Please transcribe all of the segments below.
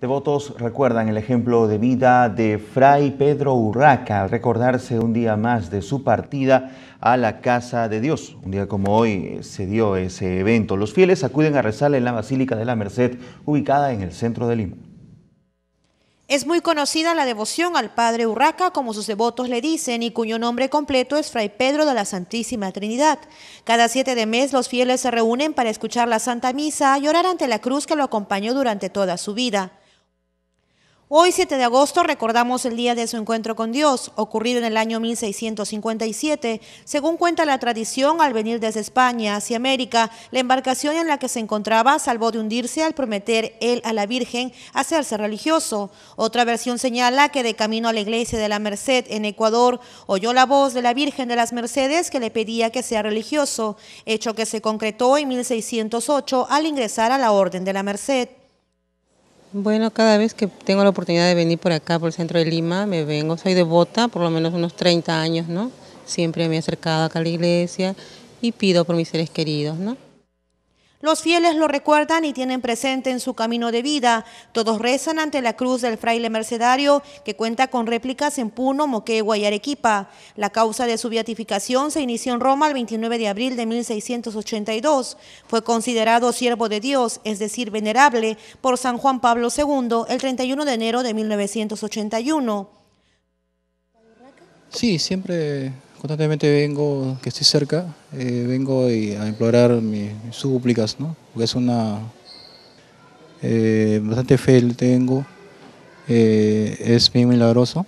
Devotos recuerdan el ejemplo de vida de Fray Pedro Urraca al recordarse un día más de su partida a la casa de Dios. Un día como hoy eh, se dio ese evento. Los fieles acuden a rezar en la Basílica de la Merced, ubicada en el centro de Lima. Es muy conocida la devoción al Padre Urraca, como sus devotos le dicen, y cuyo nombre completo es Fray Pedro de la Santísima Trinidad. Cada siete de mes los fieles se reúnen para escuchar la Santa Misa y orar ante la cruz que lo acompañó durante toda su vida. Hoy, 7 de agosto, recordamos el día de su encuentro con Dios, ocurrido en el año 1657. Según cuenta la tradición, al venir desde España hacia América, la embarcación en la que se encontraba salvó de hundirse al prometer él a la Virgen hacerse religioso. Otra versión señala que de camino a la iglesia de la Merced en Ecuador, oyó la voz de la Virgen de las Mercedes que le pedía que sea religioso, hecho que se concretó en 1608 al ingresar a la Orden de la Merced. Bueno, cada vez que tengo la oportunidad de venir por acá, por el centro de Lima, me vengo. Soy devota, por lo menos unos 30 años, ¿no? Siempre me he acercado acá a la iglesia y pido por mis seres queridos, ¿no? Los fieles lo recuerdan y tienen presente en su camino de vida. Todos rezan ante la cruz del fraile mercedario que cuenta con réplicas en Puno, Moquegua y Arequipa. La causa de su beatificación se inició en Roma el 29 de abril de 1682. Fue considerado siervo de Dios, es decir, venerable, por San Juan Pablo II el 31 de enero de 1981. Sí, siempre Constantemente vengo, que estoy cerca, eh, vengo a implorar mis, súplicas, Porque es una... Eh, bastante fe tengo, eh, es bien milagroso,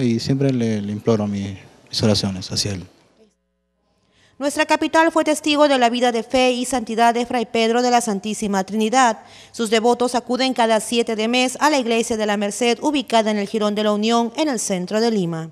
Y siempre le, imploro mis, mis oraciones hacia él. Nuestra capital fue testigo de la vida de fe y santidad de Fray Pedro de la Santísima Trinidad. Sus devotos acuden cada siete de mes a la iglesia de la Merced, ubicada en el Girón de la Unión, en el centro de Lima.